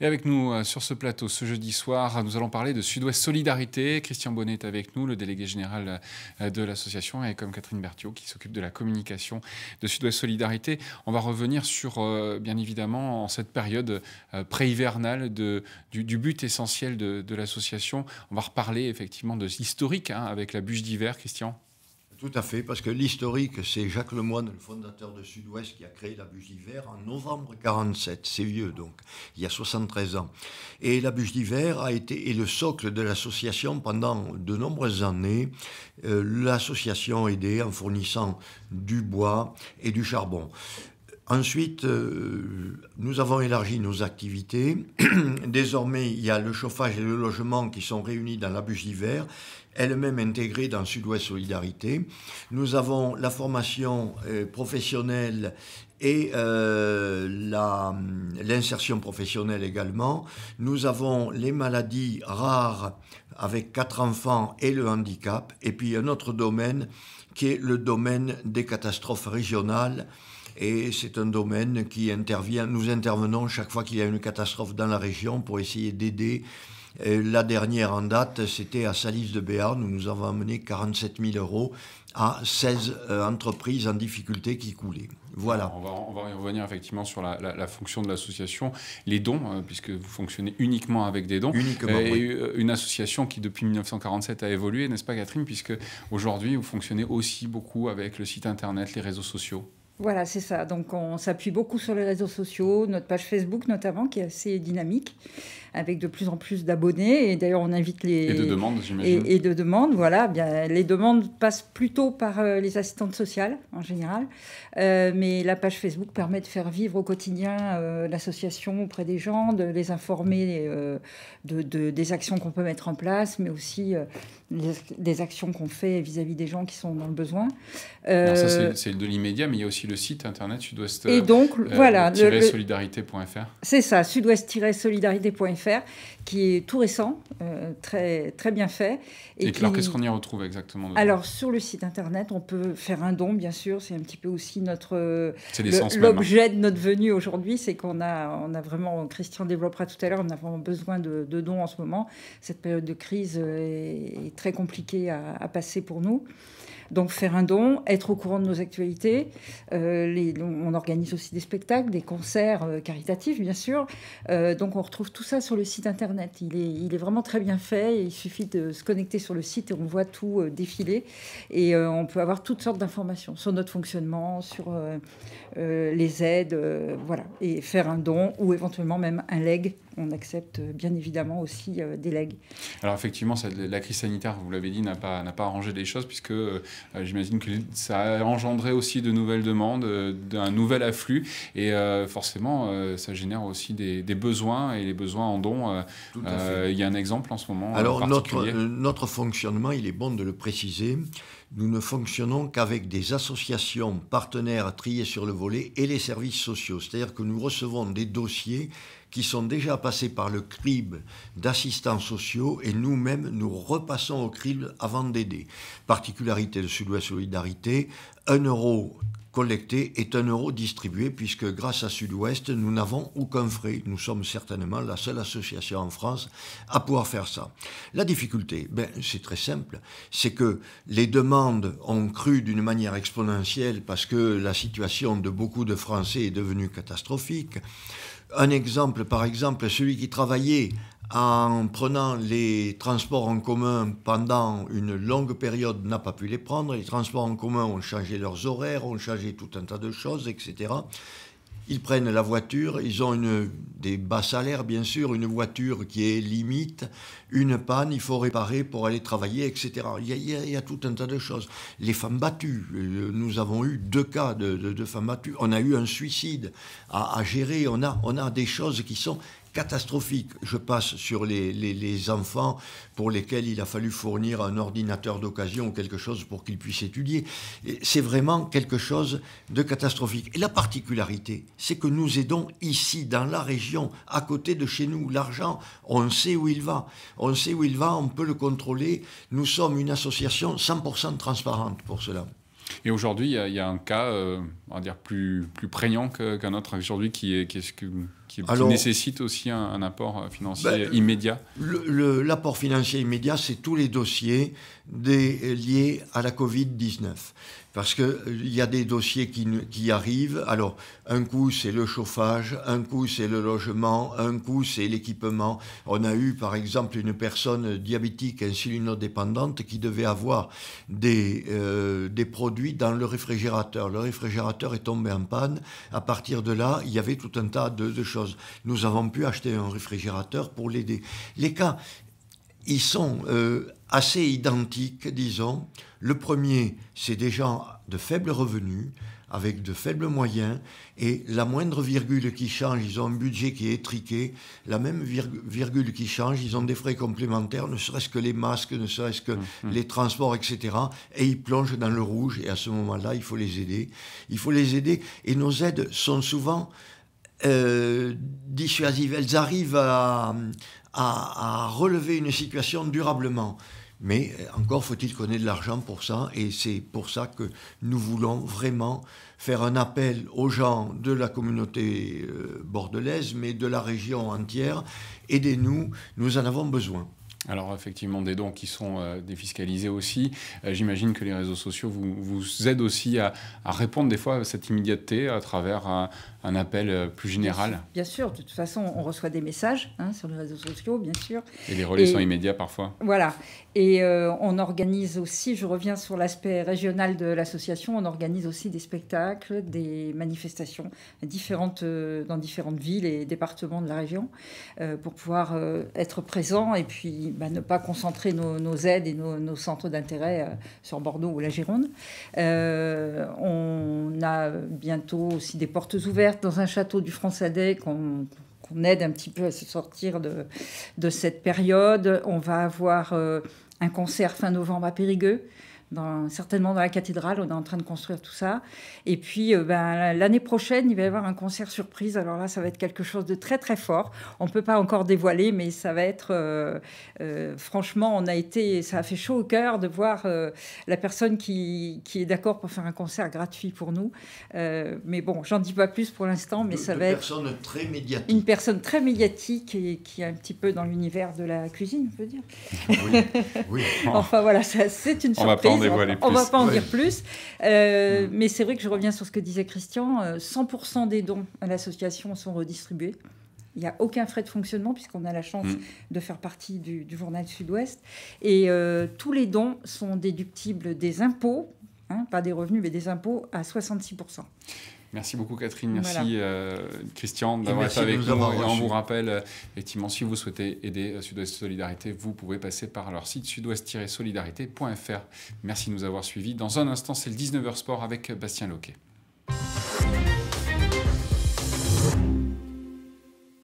Et avec nous euh, sur ce plateau ce jeudi soir, nous allons parler de Sud-Ouest Solidarité. Christian Bonnet est avec nous, le délégué général euh, de l'association, et comme Catherine Berthiaud qui s'occupe de la communication de Sud-Ouest Solidarité. On va revenir sur, euh, bien évidemment, en cette période pré-hivernale, du, but essentiel de, l'association. On va reparler effectivement de l'historique hein, avec la bûche d'hiver, Christian. Tout à fait, parce que l'historique, c'est Jacques Lemoine, le fondateur de Sud-Ouest, qui a créé la bûche d'hiver en novembre 47. C'est vieux, donc, il y a 73 ans. Et la bûche d'hiver a été est le socle de l'association pendant de nombreuses années. Euh, l'association aidait en fournissant du bois et du charbon. Ensuite, euh, nous avons élargi nos activités. Désormais, il y a le chauffage et le logement qui sont réunis dans la bûche d'hiver, elle-même intégrée dans Sud-Ouest Solidarité. Nous avons la formation euh, professionnelle et euh, l'insertion professionnelle également. Nous avons les maladies rares avec quatre enfants et le handicap. Et puis un autre domaine qui est le domaine des catastrophes régionales et c'est un domaine qui intervient, nous intervenons chaque fois qu'il y a une catastrophe dans la région pour essayer d'aider. Euh, la dernière en date, c'était à Salis de Béarn, où nous avons amené 47 000 euros à 16 euh, entreprises en difficulté qui coulaient. Voilà. On va, y revenir effectivement sur la, fonction de l'association, les dons, euh, puisque vous fonctionnez uniquement avec des dons. Uniquement. oui. une association qui depuis 1947 a évolué, n'est-ce pas, Catherine Puisque aujourd'hui, vous fonctionnez aussi beaucoup avec le site internet, les réseaux sociaux. Voilà, c'est ça. Donc on s'appuie beaucoup sur les réseaux sociaux, notre page Facebook notamment, qui est assez dynamique, avec de plus en plus d'abonnés. Et d'ailleurs, on invite les... Et de demandes, j'imagine. Et, de demandes, voilà. Eh bien, les demandes passent plutôt par euh, les assistantes sociales, en général. Euh, mais la page Facebook permet de faire vivre au quotidien euh, l'association auprès des gens, de les informer de, des actions qu'on peut mettre en place, mais aussi des actions qu'on fait vis-à-vis des gens qui sont dans le besoin. ça, c'est de l'immédiat, mais il y a aussi le site internet sud-ouest. Et donc, euh, voilà. solidarité.fr. C'est ça, sud-ouest-solidarité.fr, qui est tout récent, euh, très, très bien fait. Et, alors, qu'est-ce qu'on y retrouve exactement Alors, sur le site internet, on peut faire un don, bien sûr. C'est un petit peu aussi notre. Euh, hein. L'objet de notre venue aujourd'hui, c'est qu'on a, on a vraiment. Christian développera tout à l'heure, on a vraiment besoin de, dons en ce moment. Cette période de crise est, très compliquée à, à passer pour nous. Donc faire un don, être au courant de nos actualités. Euh, on organise aussi des spectacles, des concerts euh, caritatifs, bien sûr. Euh, donc on retrouve tout ça sur le site internet. Il est, il est vraiment très bien fait. Il suffit de se connecter sur le site et on voit tout défiler. Et on peut avoir toutes sortes d'informations sur notre fonctionnement, sur les aides, voilà, et faire un don ou éventuellement même un leg on accepte euh, bien évidemment aussi euh, des legs. Alors effectivement, la crise sanitaire, vous l'avez dit, n'a pas, n'a pas arrangé les choses, puisque euh, j'imagine que ça a engendré aussi de nouvelles demandes, d'un nouvel afflux, et forcément, ça génère aussi des, des, besoins, et les besoins en dons. Il y a un exemple en ce moment. Alors notre, notre fonctionnement, il est bon de le préciser. Nous ne fonctionnons qu'avec des associations partenaires triées sur le volet et les services sociaux. C'est-à-dire que nous recevons des dossiers qui sont déjà passés par le CRIB d'assistants sociaux et nous-mêmes nous repassons au CRIB avant d'aider. Particularité de Sud-Ouest Solidarité, 1 euro collecté est un euro distribué puisque grâce à Sud-Ouest, nous n'avons aucun frais. Nous sommes certainement la seule association en France à pouvoir faire ça. La difficulté, ben, c'est très simple, c'est que les demandes ont cru d'une manière exponentielle parce que la situation de beaucoup de Français est devenue catastrophique. Un exemple, par exemple, celui qui travaillait en prenant les transports en commun pendant une longue période, n'a pas pu les prendre. Les transports en commun ont changé leurs horaires, ont changé tout un tas de choses, etc. Ils prennent la voiture, ils ont des bas salaires, bien sûr, une voiture qui est limite, une panne, il faut réparer pour aller travailler, etc. Il y a, tout un tas de choses. Les femmes battues, nous avons eu deux cas de, femmes battues. On a eu un suicide à, gérer, on a, on a des choses qui sont catastrophique. Je passe sur les, enfants pour lesquels il a fallu fournir un ordinateur d'occasion ou quelque chose pour qu'ils puissent étudier. C'est vraiment quelque chose de catastrophique. Et la particularité, c'est que nous aidons ici, dans la région, à côté de chez nous. L'argent, on sait où il va. On sait où il va, on peut le contrôler. Nous sommes une association 100% transparente pour cela. Et aujourd'hui, il y, a un cas, euh, on va dire, plus, plus prégnant qu'un autre aujourd'hui qui est, qui est qui, Alors, nécessite aussi un, apport euh, financier ben, immédiat L'apport financier immédiat, c'est tous les dossiers liés à la Covid-19 parce qu'il y a des dossiers qui, qui arrivent. Alors, un coup, c'est le chauffage, un coup, c'est le logement, un coup, c'est l'équipement. On a eu, par exemple, une personne diabétique insulinodépendante qui devait avoir des, euh, des produits dans le réfrigérateur. Le réfrigérateur est tombé en panne. À partir de là, il y avait tout un tas de choses. Nous avons pu acheter un réfrigérateur pour l'aider. Les cas, ils sont euh, assez identiques, disons. Le premier, c'est des gens de faibles revenus, avec de faibles moyens, et la moindre virgule qui change, ils ont un budget qui est étriqué, la même virgule qui change, ils ont des frais complémentaires, ne serait-ce que les masques, ne serait-ce que mmh, mmh. les transports, etc., et ils plongent dans le rouge, et à ce moment-là, il faut les aider. Il faut les aider, et nos aides sont souvent euh, dissuasives. Elles arrivent à, à, relever une situation durablement. Mais euh, encore faut-il qu'on ait de l'argent pour ça, et c'est pour ça que nous voulons vraiment faire un appel aux gens de la communauté euh, bordelaise, mais de la région entière. Aidez-nous, nous en avons besoin. Alors effectivement, des dons qui sont euh, défiscalisés aussi. Euh, j'imagine que les réseaux sociaux vous, vous aident aussi à, répondre des fois à cette immédiateté à travers un, appel euh, plus général. Bien sûr, de toute façon, on reçoit des messages hein, sur les réseaux sociaux, bien sûr. Et les relais sont immédiats parfois. Voilà. Et on organise aussi, je reviens sur l'aspect régional de l'association, on organise aussi des spectacles, des manifestations différentes, dans différentes villes et départements de la région pour pouvoir être présent et puis bah, ne pas concentrer nos, aides et nos, centres d'intérêt euh, sur Bordeaux ou la Gironde. Euh, on a bientôt aussi des portes ouvertes dans un château du France qu'on qu'on aide un petit peu à se sortir de, cette période. On va avoir euh, un concert fin novembre à Périgueux certainement dans la cathédrale. On est en train de construire tout ça. Et puis, euh, ben, l'année prochaine, il va y avoir un concert surprise. Alors là, ça va être quelque chose de très, très fort. On ne peut pas encore dévoiler, mais ça va être. Euh, euh, franchement, on a été. Ça a fait chaud au cœur de voir la personne qui, est d'accord pour faire un concert gratuit pour nous. mais bon, j'en dis pas plus pour l'instant, mais ça va être. Une personne très médiatique. Une personne très médiatique et qui est un petit peu dans l'univers de la cuisine, on peut dire. Oui, enfin, voilà, c'est une surprise on va pas en dire plus. Euh, hmm. Mais c'est vrai que je reviens sur ce que disait Christian. 100% euh, des dons à l'association sont redistribués. Il n'y a aucun frais de fonctionnement puisqu'on a la chance hmm. de faire partie du, journal Sud-Ouest. Et euh, tous les dons sont déductibles des impôts, hein, pas des revenus, mais des impôts à 66%. Merci beaucoup Catherine, merci euh, Christian d'avoir été avec nous. et on vous rappelle, euh, effectivement, si vous souhaitez aider euh, Sud-Ouest Solidarité, vous pouvez passer par leur site sud-ouest-solidarité.fr. Merci de nous avoir suivis. Dans un instant, c'est le 19h Sport avec Bastien Loquet.